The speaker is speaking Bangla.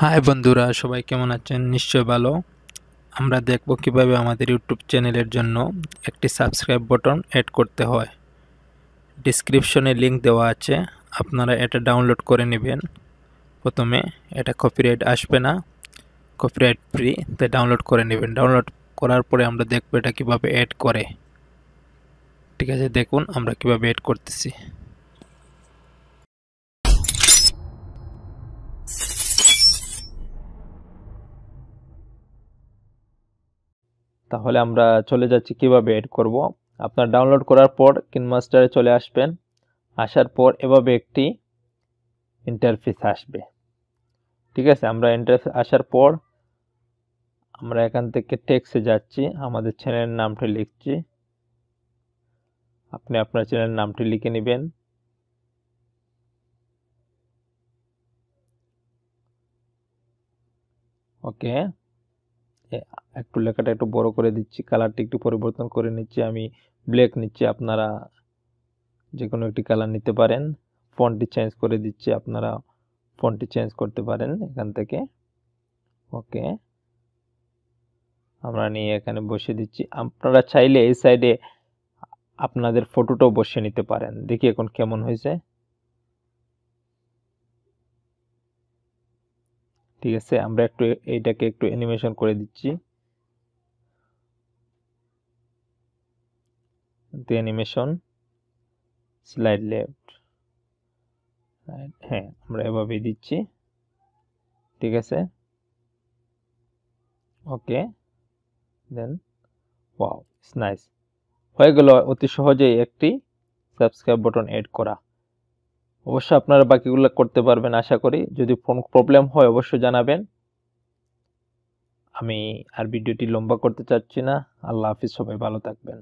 হাই বন্ধুরা সবাই কেমন আছেন নিশ্চয় ভালো আমরা দেখব কিভাবে আমাদের ইউটিউব চ্যানেলের জন্য একটি সাবস্ক্রাইব বটন অ্যাড করতে হয় ডিসক্রিপশনে লিঙ্ক দেওয়া আছে আপনারা এটা ডাউনলোড করে নেবেন প্রথমে এটা কপিরাইট আসবে না কপিরাইট ফ্রি তাই ডাউনলোড করে নেবেন ডাউনলোড করার পরে আমরা দেখব এটা কিভাবে অ্যাড করে ঠিক আছে দেখুন আমরা কিভাবে অ্যাড করতেছি তাহলে আমরা চলে যাচ্ছি কিভাবে এড করব আপনার ডাউনলোড করার পর কিনমাস্টারে চলে আসবেন আসার পর এভাবে একটি ইন্টারফেস আসবে ঠিক আছে আমরা ইন্টারফেস আসার পর আমরা এখান থেকে টেক্সে যাচ্ছি আমাদের চ্যানেলের নামটি লিখছি আপনি আপনার চ্যানেলের নামটি লিখে নেবেন ওকে একটু লেখাটা একটু বড় করে দিচ্ছি কালারটি একটু পরিবর্তন করে নিচ্ছি আমি ব্ল্যাক নিচ্ছি আপনারা যে কোনো একটি কালার নিতে পারেন ফন্টটি চেঞ্জ করে দিচ্ছি আপনারা ফন্টটি চেঞ্জ করতে পারেন এখান থেকে ওকে আমরা নিয়ে এখানে বসে দিচ্ছি আপনারা চাইলে এই সাইডে আপনাদের ফটোটাও বসিয়ে নিতে পারেন দেখি এখন কেমন হয়েছে ঠিক আছে আমরা একটু এইটাকে একটু অ্যানিমেশন করে দিচ্ছি দি অ্যানিমেশন স্লাইড লেফট হ্যাঁ আমরা এভাবে দিচ্ছি ঠিক আছে okay then wow it's nice হয়ে গেল অতি সহজেই একটি সাবস্ক্রাইব বাটন এড করা অবশ্যই আপনারা বাকিগুলো করতে পারবেন আশা করি যদি ফোন প্রবলেম হয় অবশ্যই জানাবেন আমি আর ভিডিওটি লম্বা করতে চাচ্ছি না আল্লাহ হাফিজ সবাই ভালো থাকবেন